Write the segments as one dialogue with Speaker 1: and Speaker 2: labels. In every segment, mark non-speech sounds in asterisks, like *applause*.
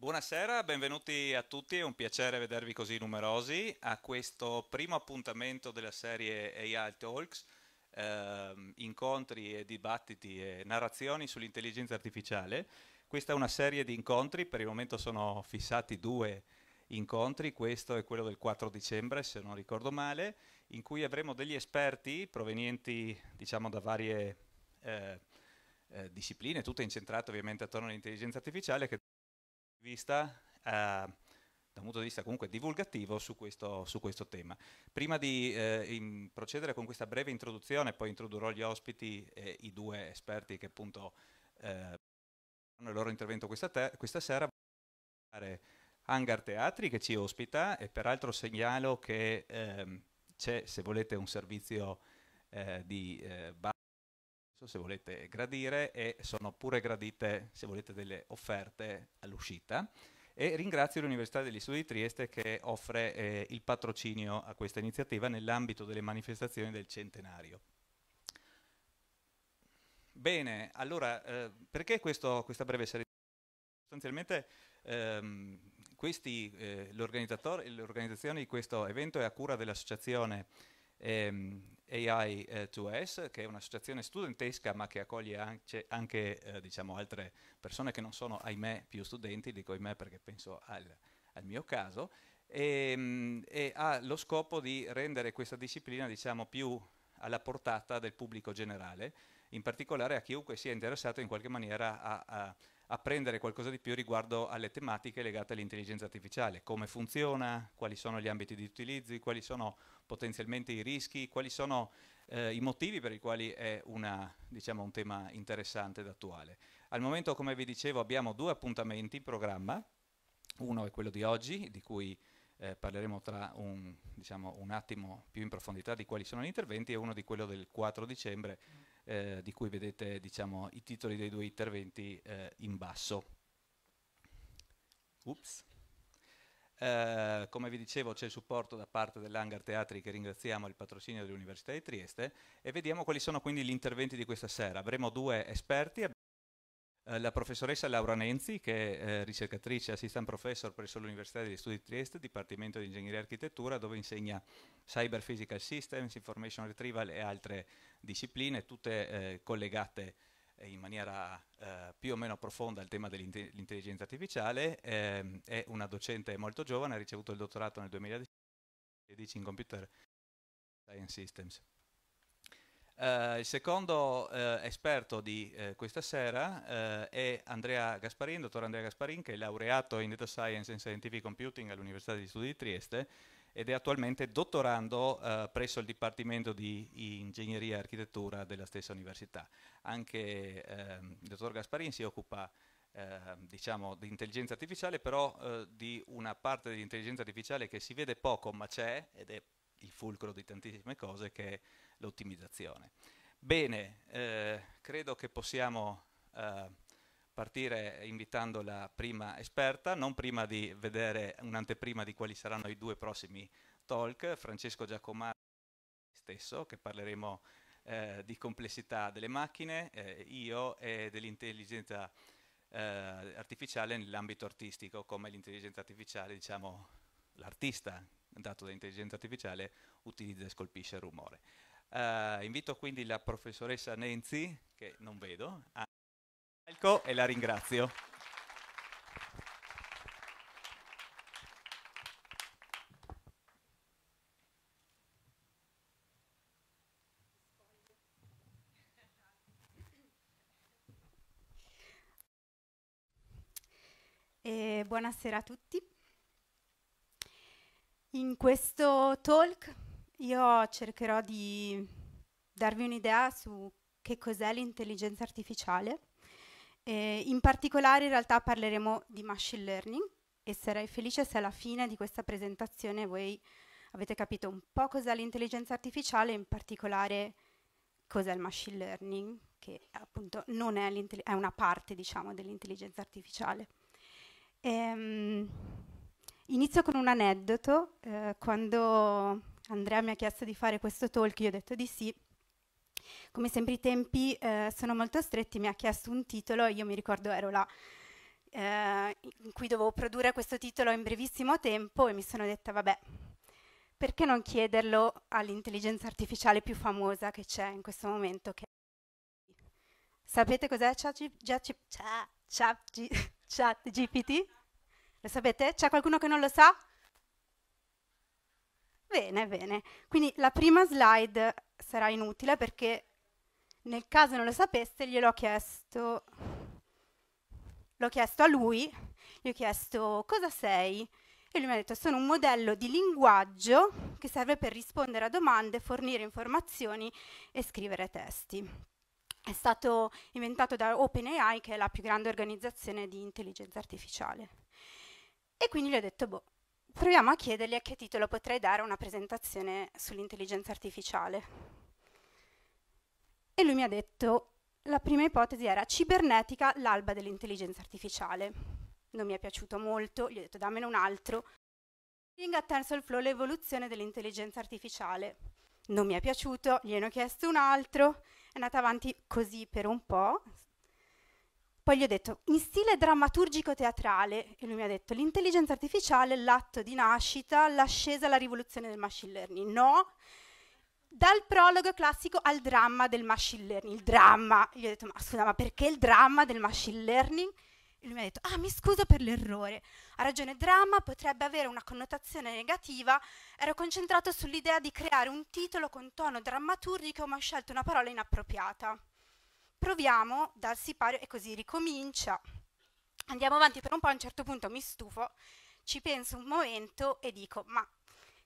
Speaker 1: Buonasera, benvenuti a tutti, è un piacere vedervi così numerosi a questo primo appuntamento della serie AI Talks, ehm, incontri e dibattiti e narrazioni sull'intelligenza artificiale. Questa è una serie di incontri, per il momento sono fissati due incontri, questo è quello del 4 dicembre se non ricordo male, in cui avremo degli esperti provenienti diciamo da varie eh, eh, discipline, tutte incentrate ovviamente attorno all'intelligenza artificiale vista, eh, da un punto di vista comunque divulgativo su questo, su questo tema. Prima di eh, procedere con questa breve introduzione, poi introdurrò gli ospiti e i due esperti che appunto eh, hanno il loro intervento questa, questa sera, Hangar Teatri che ci ospita e peraltro segnalo che ehm, c'è, se volete, un servizio eh, di eh, bar se volete gradire e sono pure gradite se volete delle offerte all'uscita e ringrazio l'Università degli Studi di Trieste che offre eh, il patrocinio a questa iniziativa nell'ambito delle manifestazioni del centenario. Bene, allora eh, perché questo, questa breve serie? Sostanzialmente ehm, questi, eh, l'organizzazione di questo evento è a cura dell'associazione ehm, AI 2 eh, to S, che è un'associazione studentesca ma che accoglie anche, anche eh, diciamo altre persone che non sono, ahimè, più studenti, dico ahimè perché penso al, al mio caso, e, ehm, e, ha lo scopo di rendere questa disciplina diciamo, più alla portata del pubblico generale, in particolare a chiunque sia interessato in qualche maniera a, a apprendere qualcosa di più riguardo alle tematiche legate all'intelligenza artificiale, come funziona, quali sono gli ambiti di utilizzo, quali sono potenzialmente i rischi, quali sono eh, i motivi per i quali è una, diciamo, un tema interessante ed attuale. Al momento, come vi dicevo, abbiamo due appuntamenti in programma, uno è quello di oggi, di cui eh, parleremo tra un, diciamo, un, attimo più in profondità di quali sono gli interventi, e uno di quello del 4 dicembre, eh, di cui vedete diciamo, i titoli dei due interventi eh, in basso. Eh, come vi dicevo c'è il supporto da parte dell'Hangar Teatri che ringraziamo il patrocinio dell'Università di Trieste e vediamo quali sono quindi gli interventi di questa sera. Avremo due esperti. Eh, la professoressa Laura Nenzi, che è eh, ricercatrice e assistant professor presso l'Università degli Studi di Trieste, Dipartimento di Ingegneria e Architettura, dove insegna Cyber Physical Systems, Information Retrieval e altre discipline, tutte eh, collegate in maniera eh, più o meno profonda al tema dell'intelligenza artificiale, ehm, è una docente molto giovane, ha ricevuto il dottorato nel 2016 in Computer Science Systems. Uh, il secondo uh, esperto di uh, questa sera è Andrea Gasparin, dottor Andrea Gasparin, che è laureato in Data Science and Scientific Computing all'Università degli Studi di Trieste ed è attualmente dottorando presso il Dipartimento di Ingegneria e Architettura della stessa università. Anche ehm, il dottor Gasparin si occupa ehm, diciamo di intelligenza artificiale, però di una parte dell'intelligenza artificiale che si vede poco ma c'è ed è il fulcro di tantissime cose che è l'ottimizzazione. Bene, eh, credo che possiamo eh, partire invitando la prima esperta, non prima di vedere un'anteprima di quali saranno i due prossimi talk, Francesco Giacomari stesso, che parleremo eh, di complessità delle macchine, eh, io e dell'intelligenza eh, artificiale nell'ambito artistico, come l'intelligenza artificiale, diciamo, l'artista dato dall'intelligenza artificiale utilizza e scolpisce il rumore. Uh, invito quindi la professoressa Nenzi, che non vedo, a palco e la ringrazio.
Speaker 2: Eh, buonasera a tutti. In questo talk io cercherò di darvi un'idea su che cos'è l'intelligenza artificiale. Eh, in particolare in realtà parleremo di machine learning e sarei felice se alla fine di questa presentazione voi avete capito un po' cos'è l'intelligenza artificiale, e in particolare cos'è il machine learning, che appunto non è, è una parte diciamo, dell'intelligenza artificiale. Ehm, inizio con un aneddoto. Eh, quando Andrea mi ha chiesto di fare questo talk, io ho detto di sì. Come sempre i tempi eh, sono molto stretti, mi ha chiesto un titolo, io mi ricordo ero là eh, in cui dovevo produrre questo titolo in brevissimo tempo e mi sono detta vabbè, perché non chiederlo all'intelligenza artificiale più famosa che c'è in questo momento? Che... Sapete cos'è ChatGPT? *laughs* Lo sapete? C'è qualcuno che non lo sa? Bene, bene. Quindi la prima slide sarà inutile perché nel caso non lo sapeste gliel'ho chiesto, l'ho chiesto a lui, gli ho chiesto cosa sei e lui mi ha detto sono un modello di linguaggio che serve per rispondere a domande, fornire informazioni e scrivere testi. È stato inventato da OpenAI che è la più grande organizzazione di intelligenza artificiale. E quindi gli ho detto boh, proviamo a chiedergli a che titolo potrei dare una presentazione sull'intelligenza artificiale. E lui mi ha detto, la prima ipotesi era cibernetica, l'alba dell'intelligenza artificiale. Non mi è piaciuto molto, gli ho detto dammene un altro. Ring a TensorFlow, l'evoluzione dell'intelligenza artificiale. Non mi è piaciuto, gliene ho chiesto un altro. È andata avanti così per un po', poi gli ho detto, in stile drammaturgico teatrale, e lui mi ha detto, l'intelligenza artificiale, è l'atto di nascita, l'ascesa alla rivoluzione del machine learning. No, dal prologo classico al dramma del machine learning. Il dramma, gli ho detto, ma scusa, ma perché il dramma del machine learning? E lui mi ha detto, ah, mi scuso per l'errore. Ha ragione, dramma potrebbe avere una connotazione negativa. Ero concentrato sull'idea di creare un titolo con tono drammaturgico, ma ho scelto una parola inappropriata proviamo dal sipario e così ricomincia. Andiamo avanti per un po', a un certo punto mi stufo, ci penso un momento e dico, ma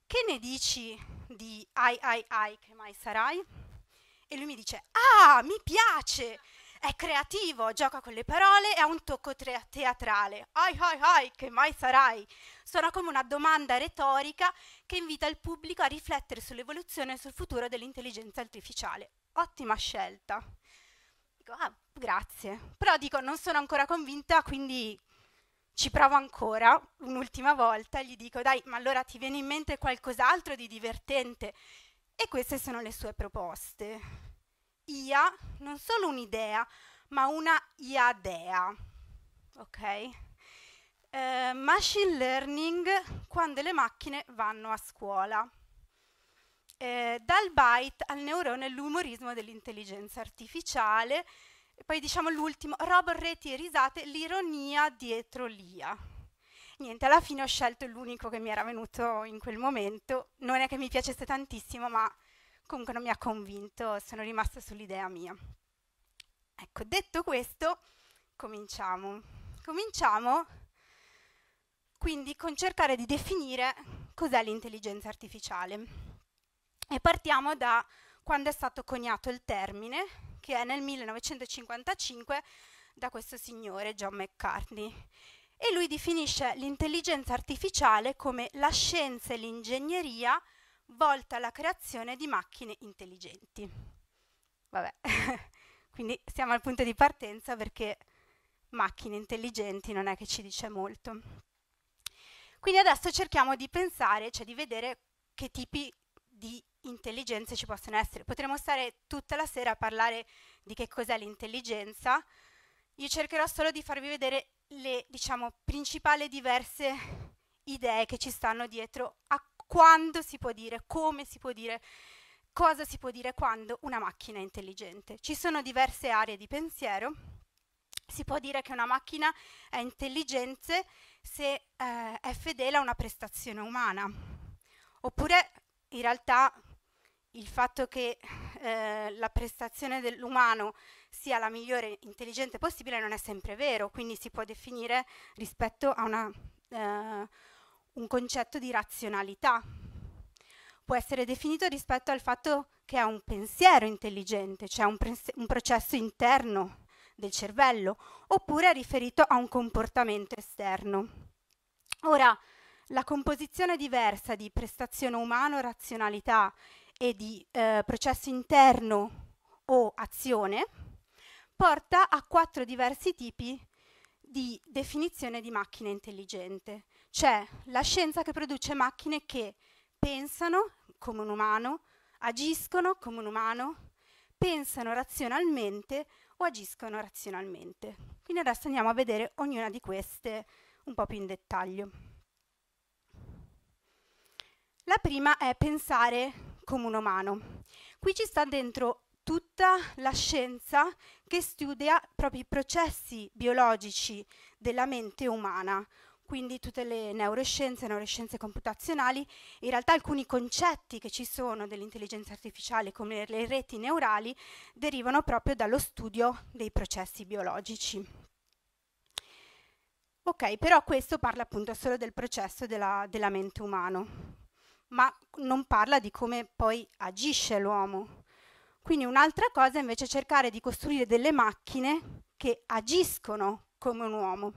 Speaker 2: che ne dici di ai ai ai che mai sarai? E lui mi dice, ah, mi piace, è creativo, gioca con le parole e ha un tocco teatrale. Ai ai ai che mai sarai? Suona come una domanda retorica che invita il pubblico a riflettere sull'evoluzione e sul futuro dell'intelligenza artificiale. Ottima scelta dico, ah, grazie. Però dico, non sono ancora convinta, quindi ci provo ancora un'ultima volta e gli dico, dai, ma allora ti viene in mente qualcos'altro di divertente? E queste sono le sue proposte. Ia, non solo un'idea, ma una iadea. Ok? Uh, machine learning quando le macchine vanno a scuola eh, dal byte al neurone l'umorismo dell'intelligenza artificiale, e poi diciamo l'ultimo, robot, reti e risate, l'ironia dietro l'IA. Niente, alla fine ho scelto l'unico che mi era venuto in quel momento, non è che mi piacesse tantissimo, ma comunque non mi ha convinto, sono rimasta sull'idea mia. Ecco, detto questo, cominciamo. Cominciamo quindi con cercare di definire cos'è l'intelligenza artificiale. E partiamo da quando è stato coniato il termine, che è nel 1955 da questo signore John McCartney. E lui definisce l'intelligenza artificiale come la scienza e l'ingegneria volta alla creazione di macchine intelligenti. Vabbè, *laughs* quindi siamo al punto di partenza perché macchine intelligenti non è che ci dice molto. Quindi adesso cerchiamo di pensare, cioè di vedere che tipi di intelligenze ci possono essere. Potremmo stare tutta la sera a parlare di che cos'è l'intelligenza. Io cercherò solo di farvi vedere le diciamo, principali diverse idee che ci stanno dietro a quando si può dire, come si può dire, cosa si può dire quando una macchina è intelligente. Ci sono diverse aree di pensiero. Si può dire che una macchina è intelligente se eh, è fedele a una prestazione umana. Oppure in realtà il fatto che eh, la prestazione dell'umano sia la migliore intelligente possibile non è sempre vero, quindi si può definire rispetto a una, eh, un concetto di razionalità. Può essere definito rispetto al fatto che è un pensiero intelligente, cioè un, un processo interno del cervello, oppure è riferito a un comportamento esterno. Ora, la composizione diversa di prestazione umano-razionalità e di eh, processo interno o azione porta a quattro diversi tipi di definizione di macchina intelligente. C'è la scienza che produce macchine che pensano come un umano, agiscono come un umano, pensano razionalmente o agiscono razionalmente. Quindi adesso andiamo a vedere ognuna di queste un po' più in dettaglio. La prima è pensare come un umano. Qui ci sta dentro tutta la scienza che studia proprio i processi biologici della mente umana, quindi tutte le neuroscienze, neuroscienze computazionali, in realtà alcuni concetti che ci sono dell'intelligenza artificiale come le reti neurali derivano proprio dallo studio dei processi biologici. Ok, però questo parla appunto solo del processo della, della mente umana ma non parla di come poi agisce l'uomo. Quindi un'altra cosa è invece cercare di costruire delle macchine che agiscono come un uomo.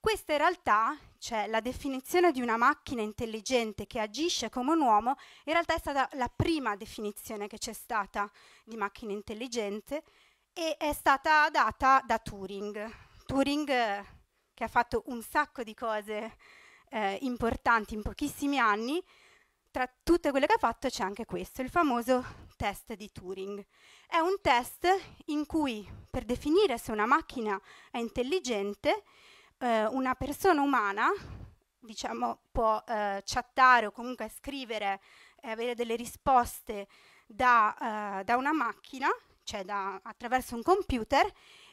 Speaker 2: Questa in realtà, cioè la definizione di una macchina intelligente che agisce come un uomo, in realtà è stata la prima definizione che c'è stata di macchina intelligente e è stata data da Turing. Turing eh, che ha fatto un sacco di cose eh, importanti in pochissimi anni, tra tutte quelle che ha fatto c'è anche questo, il famoso test di Turing. È un test in cui per definire se una macchina è intelligente, eh, una persona umana diciamo, può eh, chattare o comunque scrivere e avere delle risposte da, eh, da una macchina, cioè da, attraverso un computer,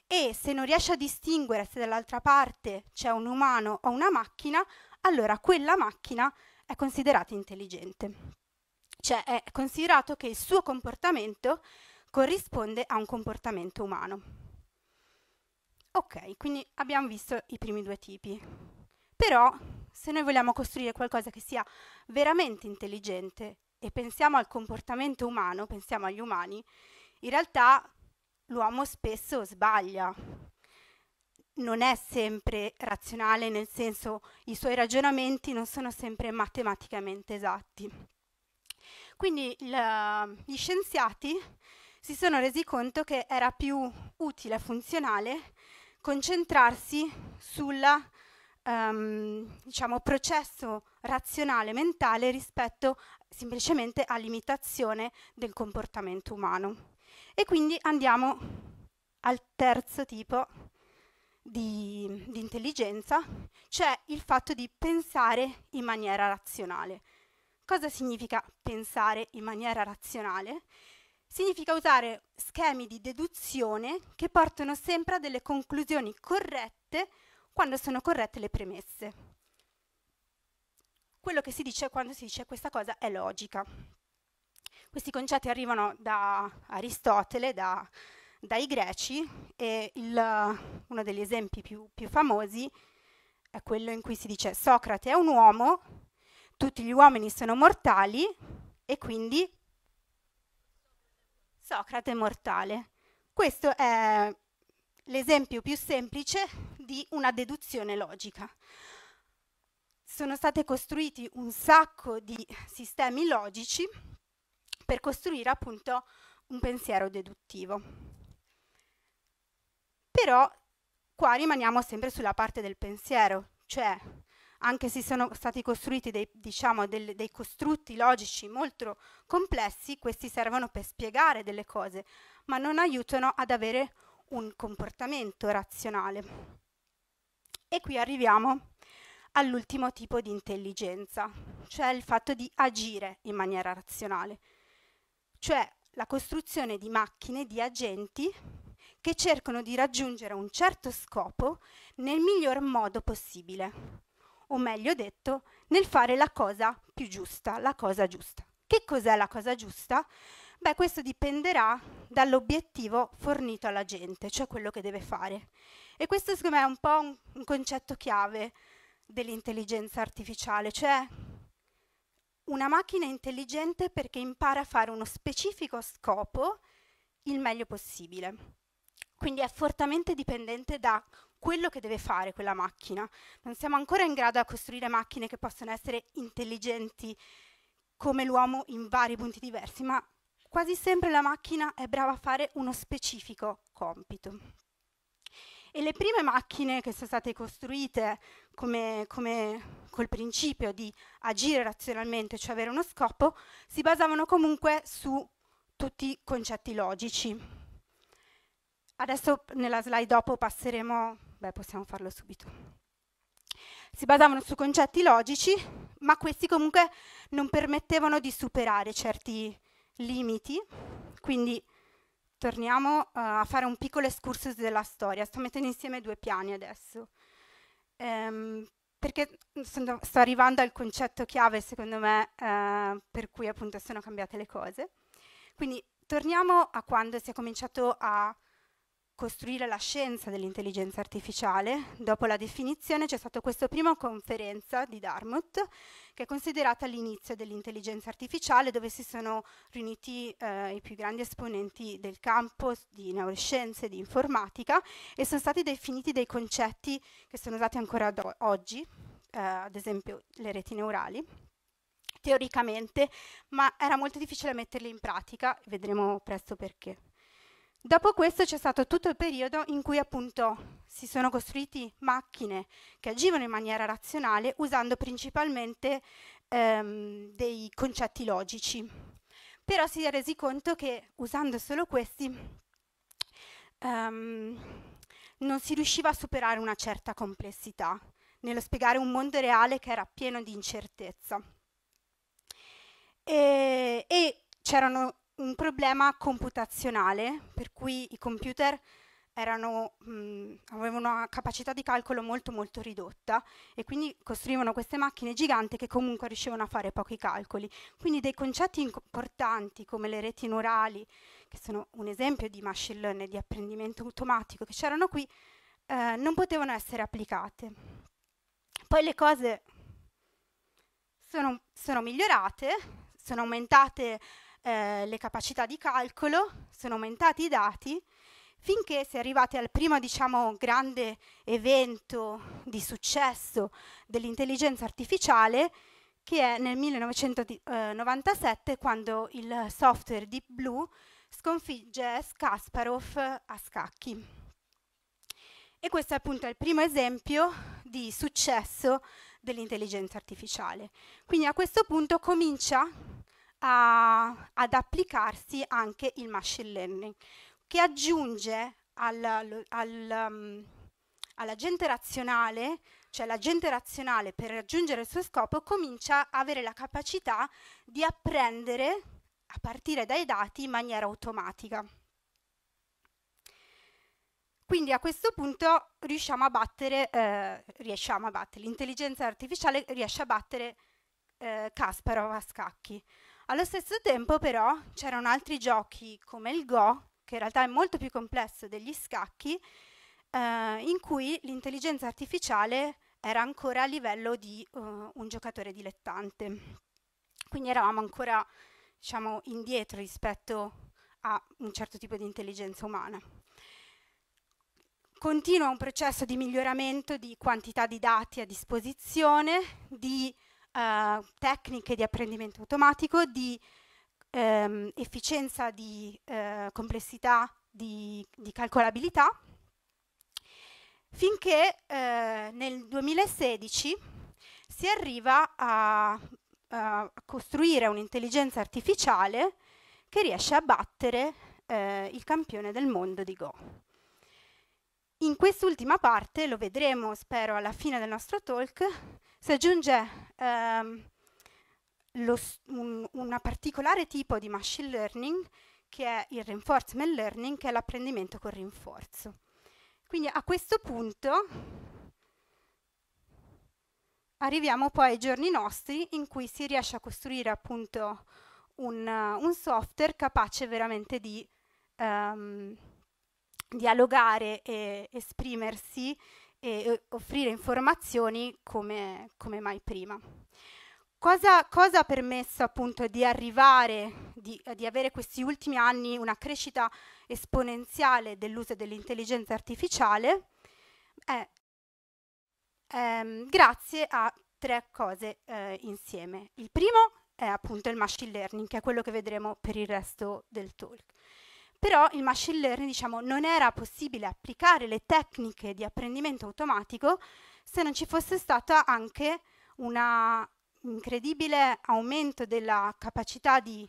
Speaker 2: e se non riesce a distinguere se dall'altra parte c'è un umano o una macchina, allora quella macchina è considerata intelligente. Cioè è considerato che il suo comportamento corrisponde a un comportamento umano. Ok, quindi abbiamo visto i primi due tipi. Però se noi vogliamo costruire qualcosa che sia veramente intelligente e pensiamo al comportamento umano, pensiamo agli umani, in realtà l'uomo spesso sbaglia, non è sempre razionale, nel senso i suoi ragionamenti non sono sempre matematicamente esatti. Quindi la, gli scienziati si sono resi conto che era più utile e funzionale concentrarsi sul um, diciamo, processo razionale mentale rispetto semplicemente all'imitazione del comportamento umano. E quindi andiamo al terzo tipo di, di intelligenza c'è il fatto di pensare in maniera razionale. Cosa significa pensare in maniera razionale? Significa usare schemi di deduzione che portano sempre a delle conclusioni corrette quando sono corrette le premesse. Quello che si dice quando si dice questa cosa è logica. Questi concetti arrivano da Aristotele, da dai greci e il, uno degli esempi più, più famosi è quello in cui si dice Socrate è un uomo, tutti gli uomini sono mortali e quindi Socrate è mortale. Questo è l'esempio più semplice di una deduzione logica. Sono stati costruiti un sacco di sistemi logici per costruire appunto un pensiero deduttivo. Però qua rimaniamo sempre sulla parte del pensiero, cioè anche se sono stati costruiti dei, diciamo, del, dei costrutti logici molto complessi, questi servono per spiegare delle cose, ma non aiutano ad avere un comportamento razionale. E qui arriviamo all'ultimo tipo di intelligenza, cioè il fatto di agire in maniera razionale, cioè la costruzione di macchine, di agenti che cercano di raggiungere un certo scopo nel miglior modo possibile, o meglio detto, nel fare la cosa più giusta, la cosa giusta. Che cos'è la cosa giusta? Beh, questo dipenderà dall'obiettivo fornito alla gente, cioè quello che deve fare. E questo secondo me è un po' un, un concetto chiave dell'intelligenza artificiale, cioè una macchina intelligente perché impara a fare uno specifico scopo il meglio possibile. Quindi è fortemente dipendente da quello che deve fare quella macchina. Non siamo ancora in grado di costruire macchine che possono essere intelligenti come l'uomo in vari punti diversi, ma quasi sempre la macchina è brava a fare uno specifico compito. E le prime macchine che sono state costruite come, come, col principio di agire razionalmente, cioè avere uno scopo, si basavano comunque su tutti i concetti logici. Adesso nella slide dopo passeremo, beh possiamo farlo subito. Si basavano su concetti logici, ma questi comunque non permettevano di superare certi limiti, quindi torniamo uh, a fare un piccolo excursus della storia. Sto mettendo insieme due piani adesso, ehm, perché sono, sto arrivando al concetto chiave, secondo me, eh, per cui appunto sono cambiate le cose. Quindi torniamo a quando si è cominciato a costruire la scienza dell'intelligenza artificiale, dopo la definizione c'è stata questa prima conferenza di Dartmouth che è considerata l'inizio dell'intelligenza artificiale dove si sono riuniti eh, i più grandi esponenti del campo di neuroscienze, e di informatica e sono stati definiti dei concetti che sono usati ancora oggi, eh, ad esempio le reti neurali teoricamente, ma era molto difficile metterli in pratica, vedremo presto perché. Dopo questo c'è stato tutto il periodo in cui appunto si sono costruiti macchine che agivano in maniera razionale usando principalmente ehm, dei concetti logici. Però si è resi conto che usando solo questi ehm, non si riusciva a superare una certa complessità nello spiegare un mondo reale che era pieno di incertezza. E, e c'erano un problema computazionale, per cui i computer erano, mh, avevano una capacità di calcolo molto molto ridotta e quindi costruivano queste macchine giganti che comunque riuscivano a fare pochi calcoli. Quindi dei concetti importanti come le reti neurali, che sono un esempio di machine learning, di apprendimento automatico che c'erano qui, eh, non potevano essere applicate. Poi le cose sono, sono migliorate, sono aumentate eh, le capacità di calcolo, sono aumentati i dati, finché si è arrivati al primo diciamo, grande evento di successo dell'intelligenza artificiale, che è nel 1997 quando il software Deep Blue sconfigge Kasparov a scacchi. E questo è appunto il primo esempio di successo dell'intelligenza artificiale. Quindi a questo punto comincia a, ad applicarsi anche il machine learning, che aggiunge al, al, um, all'agente razionale, cioè l'agente razionale per raggiungere il suo scopo, comincia a avere la capacità di apprendere a partire dai dati in maniera automatica. Quindi a questo punto riusciamo a battere, eh, riusciamo a battere l'intelligenza artificiale riesce a battere eh, Kasparov a scacchi. Allo stesso tempo però c'erano altri giochi come il Go, che in realtà è molto più complesso degli scacchi, eh, in cui l'intelligenza artificiale era ancora a livello di uh, un giocatore dilettante. Quindi eravamo ancora diciamo, indietro rispetto a un certo tipo di intelligenza umana. Continua un processo di miglioramento di quantità di dati a disposizione, di eh, tecniche di apprendimento automatico, di ehm, efficienza di eh, complessità, di, di, calcolabilità, finché eh, nel 2016 si arriva a, a costruire un'intelligenza artificiale che riesce a battere eh, il campione del mondo di Go. In quest'ultima parte, lo vedremo spero alla fine del nostro talk, si aggiunge ehm, lo, un, una particolare tipo di machine learning che è il reinforcement learning, che è l'apprendimento con rinforzo. Quindi a questo punto arriviamo poi ai giorni nostri in cui si riesce a costruire appunto un, un software capace veramente di um, dialogare e esprimersi e offrire informazioni come, come mai prima. Cosa, cosa, ha permesso appunto di arrivare, di, di, avere questi ultimi anni una crescita esponenziale dell'uso dell'intelligenza artificiale? Eh, ehm, grazie a tre cose eh, insieme. Il primo è appunto il machine learning, che è quello che vedremo per il resto del talk però il machine learning diciamo, non era possibile applicare le tecniche di apprendimento automatico se non ci fosse stato anche un incredibile aumento della capacità di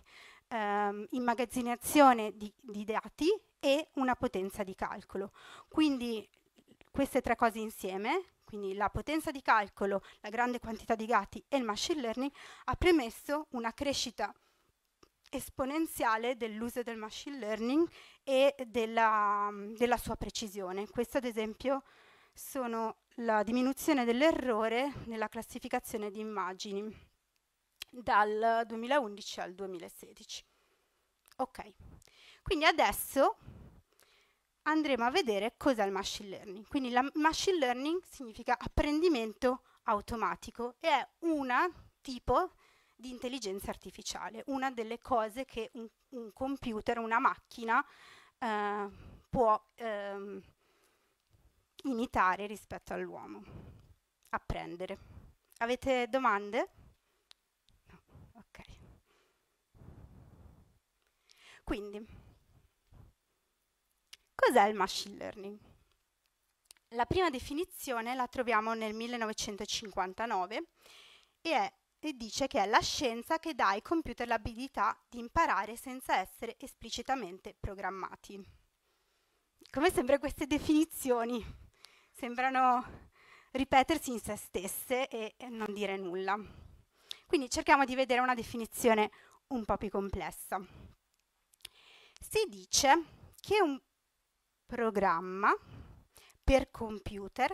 Speaker 2: ehm, immagazzinazione di, di dati e una potenza di calcolo. Quindi queste tre cose insieme, quindi la potenza di calcolo, la grande quantità di dati e il machine learning, ha premesso una crescita esponenziale dell'uso del machine learning e della, della sua precisione. Questo ad esempio sono la diminuzione dell'errore nella classificazione di immagini dal 2011 al 2016. Ok, quindi adesso andremo a vedere cos'è il machine learning. Quindi il machine learning significa apprendimento automatico e è un tipo di di intelligenza artificiale, una delle cose che un, un computer, una macchina eh, può ehm, imitare rispetto all'uomo, apprendere. Avete domande? No, ok. Quindi, cos'è il machine learning? La prima definizione la troviamo nel 1959 e è e dice che è la scienza che dà ai computer l'abilità di imparare senza essere esplicitamente programmati. Come sempre queste definizioni sembrano ripetersi in se stesse e, non dire nulla. Quindi cerchiamo di vedere una definizione un po' più complessa. Si dice che un programma per computer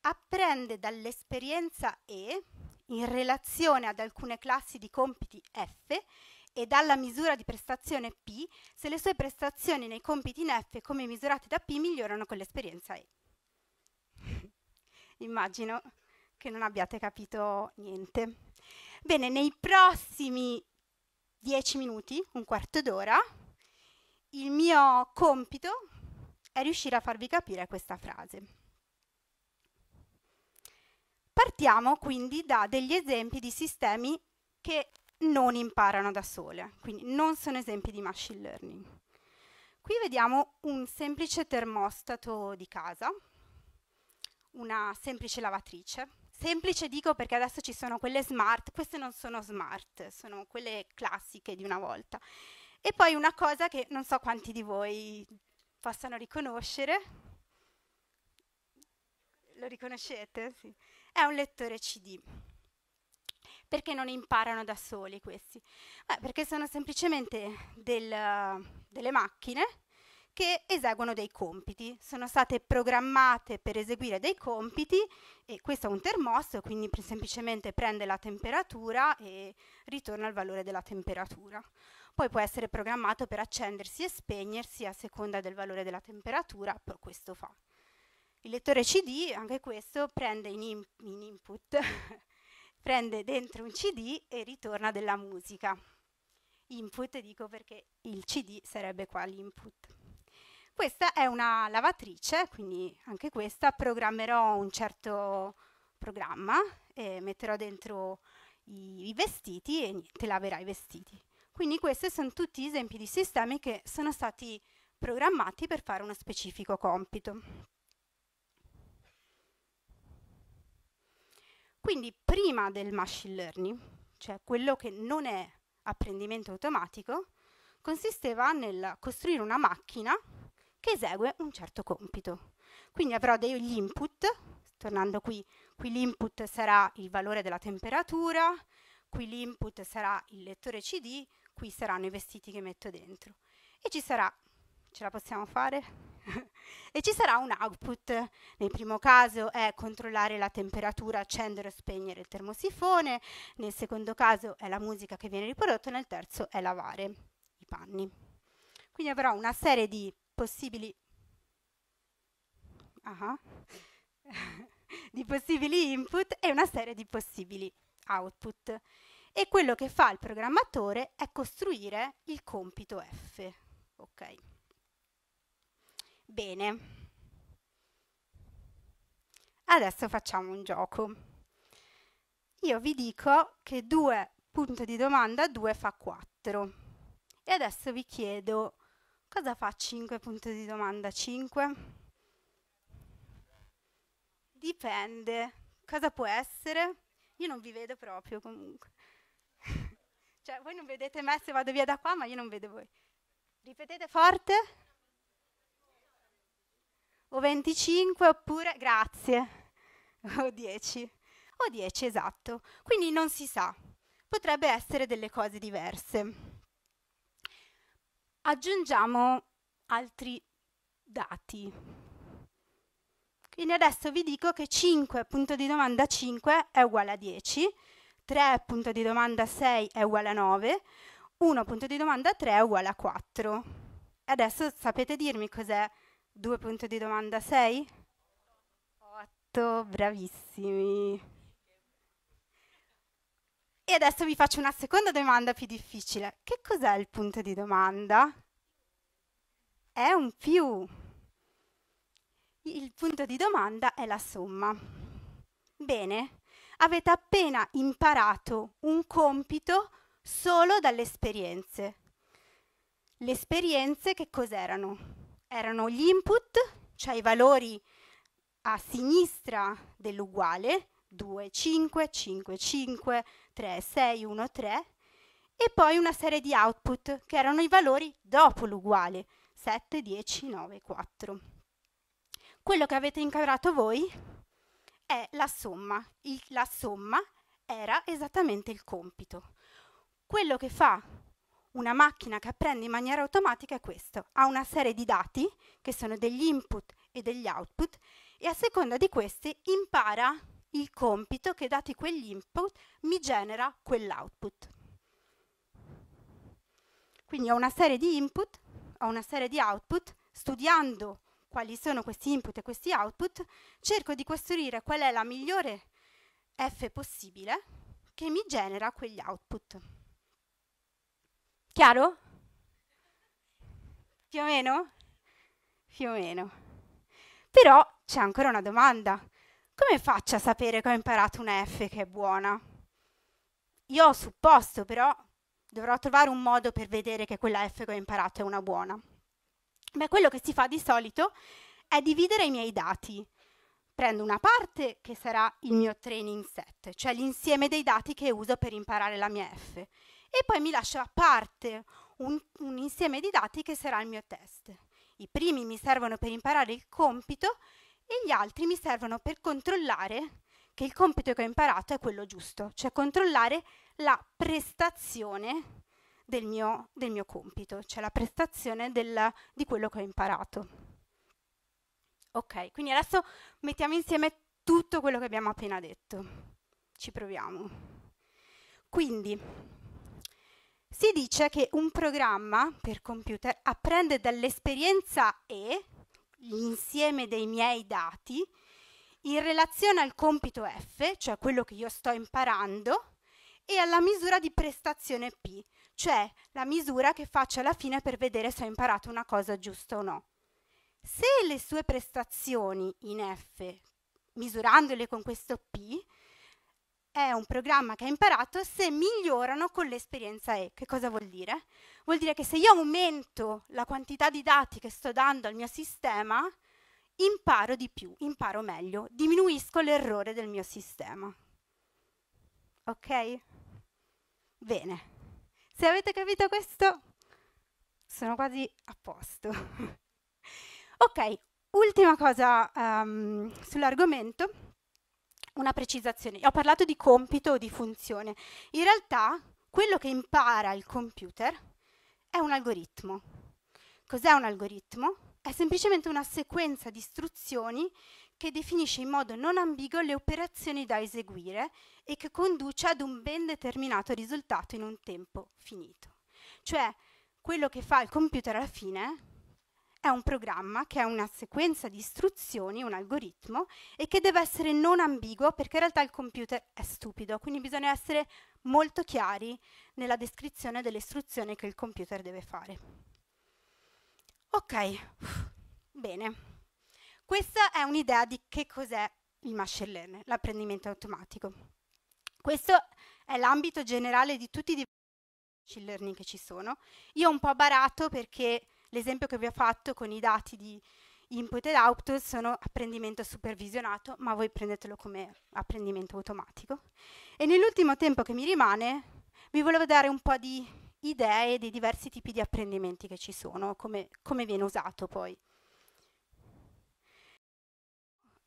Speaker 2: apprende dall'esperienza E in relazione ad alcune classi di compiti F e dalla misura di prestazione P se le sue prestazioni nei compiti in F come misurate da P migliorano con l'esperienza E. *laughs* Immagino che non abbiate capito niente. Bene, nei prossimi 10 minuti, un quarto d'ora, il mio compito è riuscire a farvi capire questa frase. Partiamo quindi da degli esempi di sistemi che non imparano da sole, quindi non sono esempi di machine learning. Qui vediamo un semplice termostato di casa, una semplice lavatrice. Semplice dico perché adesso ci sono quelle smart, queste non sono smart, sono quelle classiche di una volta. E poi una cosa che non so quanti di voi possano riconoscere, lo riconoscete? Sì è un lettore CD. Perché non imparano da soli questi? Beh, perché sono semplicemente del, delle macchine che eseguono dei compiti. Sono state programmate per eseguire dei compiti e questo è un termostato, quindi pre semplicemente prende la temperatura e ritorna al valore della temperatura poi può essere programmato per accendersi e spegnersi a seconda del valore della temperatura, per questo fa. Il lettore CD, anche questo, prende in, in, in input, *laughs* prende dentro un CD e ritorna della musica. Input dico perché il CD sarebbe qua l'input. Questa è una lavatrice, quindi anche questa programmerò un certo programma e metterò dentro i, i vestiti e niente, laverà i vestiti. Quindi questi sono tutti esempi di sistemi che sono stati programmati per fare uno specifico compito. Quindi prima del machine learning, cioè quello che non è apprendimento automatico, consisteva nel costruire una macchina che esegue un certo compito. Quindi avrò degli input, tornando qui, qui l'input sarà il valore della temperatura, qui l'input sarà il lettore CD, qui saranno i vestiti che metto dentro. E ci sarà, ce la possiamo fare? *laughs* e ci sarà un output. Nel primo caso è controllare la temperatura, accendere o spegnere il termosifone, nel secondo caso è la musica che viene riprodotta, nel terzo è lavare i panni. Quindi avrò una serie di possibili, uh -huh. *laughs* di possibili input e una serie di possibili output. E quello che fa il programmatore è costruire il compito F. Okay. Bene. Adesso facciamo un gioco. Io vi dico che 2 punto di domanda 2 fa 4. E adesso vi chiedo cosa fa 5 punto di domanda 5? Dipende. Cosa può essere? Io non vi vedo proprio comunque. *laughs* cioè, voi non vedete me se vado via da qua, ma io non vedo voi. Ripetete forte o 25 oppure grazie *laughs* o 10 o 10 esatto. Quindi non si sa. Potrebbe essere delle cose diverse. Aggiungiamo altri dati. Quindi adesso vi dico che 5 punto di domanda 5 è uguale a 10, 3 punto di domanda 6 è uguale a 9, 1 punto di domanda 3 è uguale a 4. Adesso sapete dirmi cos'è Due punti di domanda, sei? Otto, bravissimi. E adesso vi faccio una seconda domanda più difficile. Che cos'è il punto di domanda? È un più. Il punto di domanda è la somma. Bene, avete appena imparato un compito solo dalle esperienze. Le esperienze che cos'erano? erano gli input, cioè i valori a sinistra dell'uguale, 2, 5, 5, 5, 3, 6, 1, 3, e poi una serie di output che erano i valori dopo l'uguale, 7, 10, 9, 4. Quello che avete inquadrato voi è la somma. Il, la somma era esattamente il compito. Quello che fa una macchina che apprende in maniera automatica è questo. Ha una serie di dati, che sono degli input e degli output, e a seconda di questi impara il compito che dati quegli input mi genera quell'output. Quindi ho una serie di input, ho una serie di output, studiando quali sono questi input e questi output, cerco di costruire qual è la migliore F possibile che mi genera quegli output. Chiaro? Più o meno? Più o meno. Però c'è ancora una domanda. Come faccio a sapere che ho imparato una F che è buona? Io ho supposto, però dovrò trovare un modo per vedere che quella F che ho imparato è una buona. Beh, quello che si fa di solito è dividere i miei dati. Prendo una parte che sarà il mio training set, cioè l'insieme dei dati che uso per imparare la mia F, e poi mi lascia a parte un, un insieme di dati che sarà il mio test. I primi mi servono per imparare il compito e gli altri mi servono per controllare che il compito che ho imparato è quello giusto, cioè controllare la prestazione del mio, del mio compito, cioè la prestazione del, di quello che ho imparato. Ok, quindi adesso mettiamo insieme tutto quello che abbiamo appena detto. Ci proviamo. Quindi, si dice che un programma per computer apprende dall'esperienza E, l'insieme dei miei dati, in relazione al compito F, cioè quello che io sto imparando, e alla misura di prestazione P, cioè la misura che faccio alla fine per vedere se ho imparato una cosa giusta o no. Se le sue prestazioni in F, misurandole con questo P, è un programma che ha imparato se migliorano con l'esperienza E. Che cosa vuol dire? Vuol dire che se io aumento la quantità di dati che sto dando al mio sistema, imparo di più, imparo meglio, diminuisco l'errore del mio sistema. Ok? Bene. Se avete capito questo, sono quasi a posto. *laughs* ok, ultima cosa um, sull'argomento una precisazione. Ho parlato di compito o di funzione. In realtà quello che impara il computer è un algoritmo. Cos'è un algoritmo? È semplicemente una sequenza di istruzioni che definisce in modo non ambiguo le operazioni da eseguire e che conduce ad un ben determinato risultato in un tempo finito. Cioè, quello che fa il computer alla fine è un programma che è una sequenza di istruzioni, un algoritmo, e che deve essere non ambiguo perché in realtà il computer è stupido, quindi bisogna essere molto chiari nella descrizione delle istruzioni che il computer deve fare. Ok, bene. Questa è un'idea di che cos'è il machine learning, l'apprendimento automatico. Questo è l'ambito generale di tutti i machine learning che ci sono. Io ho un po' barato perché L'esempio che vi ho fatto con i dati di input ed output sono apprendimento supervisionato, ma voi prendetelo come apprendimento automatico. E nell'ultimo tempo che mi rimane vi volevo dare un po' di idee dei diversi tipi di apprendimenti che ci sono, come, come viene usato poi.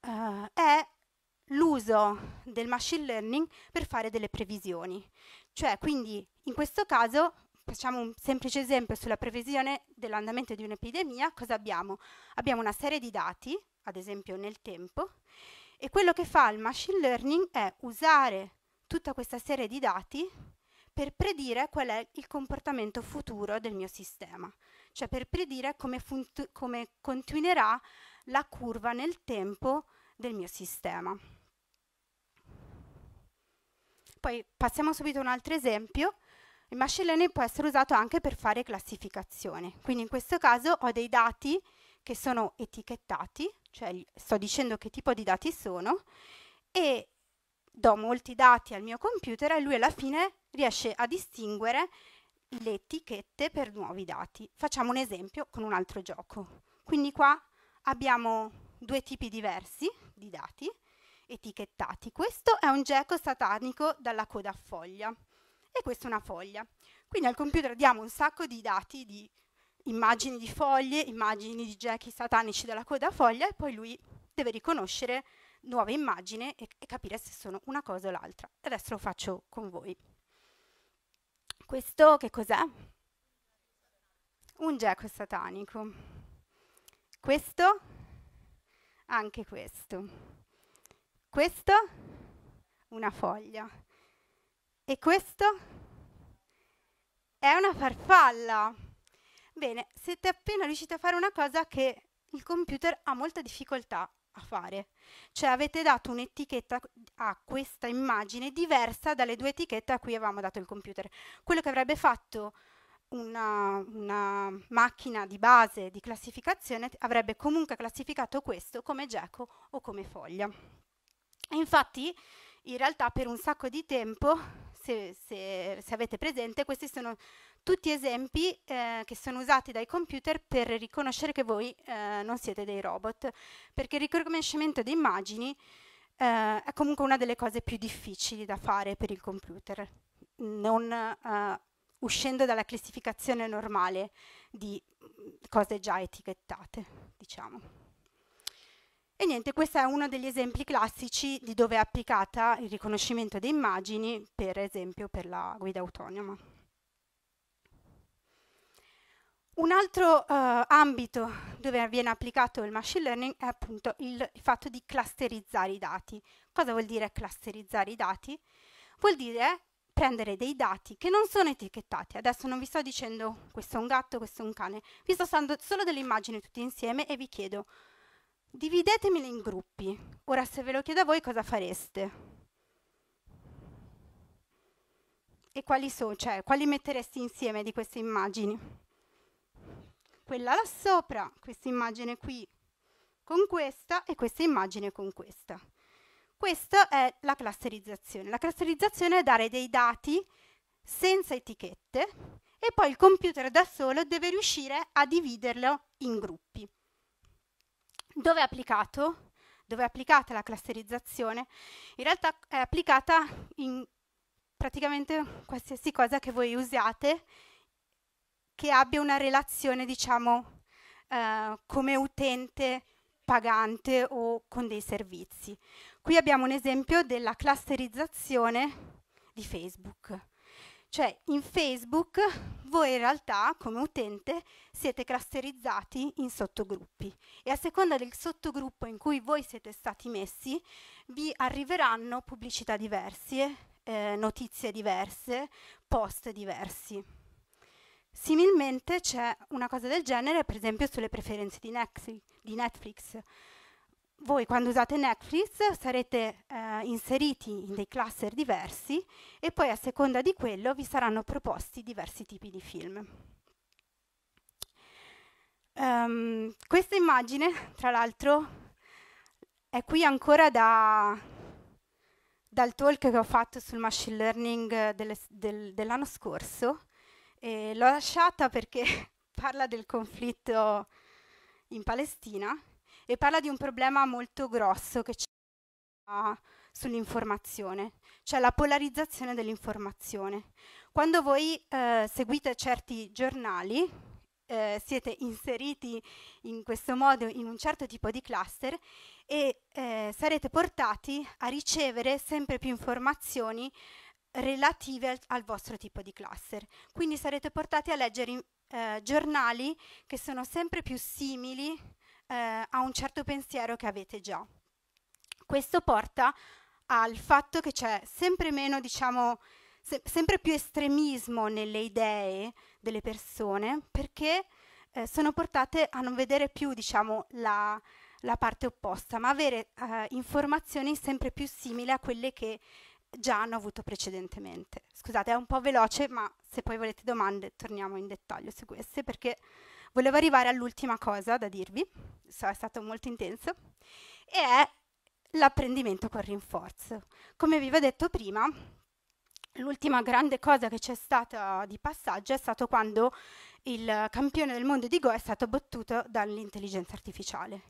Speaker 2: Uh, è l'uso del machine learning per fare delle previsioni. Cioè, quindi in questo caso facciamo un semplice esempio sulla previsione dell'andamento di un'epidemia, cosa abbiamo? Abbiamo una serie di dati, ad esempio nel tempo, e quello che fa il machine learning è usare tutta questa serie di dati per predire qual è il comportamento futuro del mio sistema, cioè per predire come, come continuerà la curva nel tempo del mio sistema. Poi passiamo subito a un altro esempio il machine learning può essere usato anche per fare classificazione, quindi in questo caso ho dei dati che sono etichettati, cioè sto dicendo che tipo di dati sono, e do molti dati al mio computer e lui alla fine riesce a distinguere le etichette per nuovi dati. Facciamo un esempio con un altro gioco. Quindi qua abbiamo due tipi diversi di dati etichettati. Questo è un geco satanico dalla coda a foglia e questa è una foglia. Quindi al computer diamo un sacco di dati di immagini di foglie, immagini di Jackie satanici della coda foglia e poi lui deve riconoscere nuove immagini e, e capire se sono una cosa o l'altra. Adesso lo faccio con voi. Questo che cos'è? Un Jackie satanico. Questo? Anche questo. Questo? Una foglia. E questo? È una farfalla. Bene, siete appena riusciti a fare una cosa che il computer ha molta difficoltà a fare. Cioè avete dato un'etichetta a questa immagine diversa dalle due etichette a cui avevamo dato il computer. Quello che avrebbe fatto una, una macchina di base di classificazione avrebbe comunque classificato questo come geco o come foglia. E infatti, in realtà per un sacco di tempo se, se, se avete presente, questi sono tutti esempi eh, che sono usati dai computer per riconoscere che voi eh, non siete dei robot, perché il riconoscimento di immagini eh, è comunque una delle cose più difficili da fare per il computer, non eh, uscendo dalla classificazione normale di mm, cose già etichettate, diciamo. E niente, questo è uno degli esempi classici di dove è applicata il riconoscimento di immagini, per esempio per la guida autonoma. Un altro eh, ambito dove viene applicato il machine learning è appunto il fatto di clusterizzare i dati. Cosa vuol dire clusterizzare i dati? Vuol dire prendere dei dati che non sono etichettati. Adesso non vi sto dicendo questo è un gatto, questo è un cane, vi sto dando solo delle immagini tutte insieme e vi chiedo dividetemele in gruppi. Ora se ve lo chiedo a voi cosa fareste? E quali sono, cioè quali metteresti insieme di queste immagini? Quella là sopra, questa immagine qui con questa e questa immagine con questa. Questa è la clusterizzazione. La clusterizzazione è dare dei dati senza etichette e poi il computer da solo deve riuscire a dividerlo in gruppi. Dove è applicato? Dove è applicata la clusterizzazione? In realtà è applicata in praticamente qualsiasi cosa che voi usiate che abbia una relazione, diciamo, eh, come utente pagante o con dei servizi. Qui abbiamo un esempio della clusterizzazione di Facebook. Cioè in Facebook voi in realtà come utente siete clusterizzati in sottogruppi e a seconda del sottogruppo in cui voi siete stati messi vi arriveranno pubblicità diverse, eh, notizie diverse, post diversi. Similmente c'è una cosa del genere per esempio sulle preferenze di Netflix. Di Netflix voi quando usate Netflix sarete eh, inseriti in dei cluster diversi e poi a seconda di quello vi saranno proposti diversi tipi di film. Um, questa immagine, tra l'altro, è qui ancora da, dal talk che ho fatto sul machine learning delle, del, dell'anno scorso. l'ho lasciata perché *laughs* parla del conflitto in Palestina e parla di un problema molto grosso che c'è ah, sull'informazione, cioè la polarizzazione dell'informazione. Quando voi eh, seguite certi giornali, eh, siete inseriti in questo modo in un certo tipo di cluster e eh, sarete portati a ricevere sempre più informazioni relative al, al, vostro tipo di cluster. Quindi sarete portati a leggere eh, giornali che sono sempre più simili eh, a un certo pensiero che avete già. Questo porta al fatto che c'è sempre meno, diciamo, se sempre più estremismo nelle idee delle persone perché eh, sono portate a non vedere più, diciamo, la, la parte opposta, ma avere eh, informazioni sempre più simili a quelle che già hanno avuto precedentemente. Scusate, è un po' veloce, ma se poi volete domande torniamo in dettaglio su queste perché volevo arrivare all'ultima cosa da dirvi, so, è stato molto intenso, e è l'apprendimento con rinforzo. Come vi avevo detto prima, l'ultima grande cosa che c'è stata di passaggio è stato quando il campione del mondo di Go è stato battuto dall'intelligenza artificiale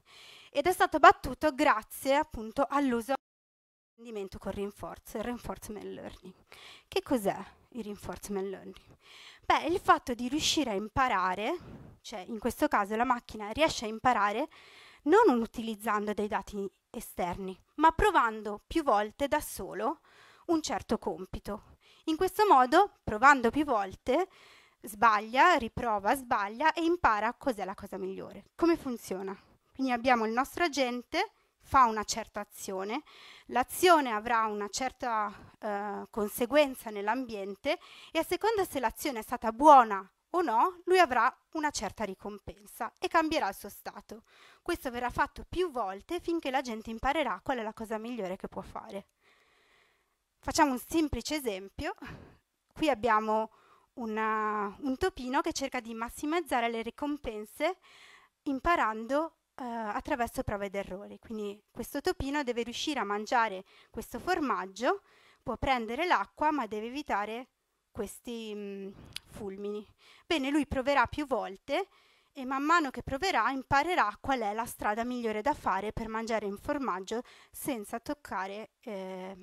Speaker 2: ed è stato battuto grazie appunto all'uso apprendimento con rinforzo, il reinforcement learning. Che cos'è il reinforcement learning? Beh, il fatto di riuscire a imparare cioè in questo caso la macchina riesce a imparare non utilizzando dei dati esterni, ma provando più volte da solo un certo compito. In questo modo, provando più volte, sbaglia, riprova, sbaglia e impara cos'è la cosa migliore, come funziona. Quindi abbiamo il nostro agente, fa una certa azione, l'azione avrà una certa eh, conseguenza nell'ambiente e a seconda se l'azione è stata buona o no, lui avrà una certa ricompensa e cambierà il suo stato. Questo verrà fatto più volte finché la gente imparerà qual è la cosa migliore che può fare. Facciamo un semplice esempio. Qui abbiamo una, un topino che cerca di massimizzare le ricompense imparando eh, attraverso prove ed errori. Quindi questo topino deve riuscire a mangiare questo formaggio, può prendere l'acqua ma deve evitare questi mh, mm, fulmini. Bene, lui proverà più volte e man mano che proverà imparerà qual è la strada migliore da fare per mangiare in formaggio senza toccare eh,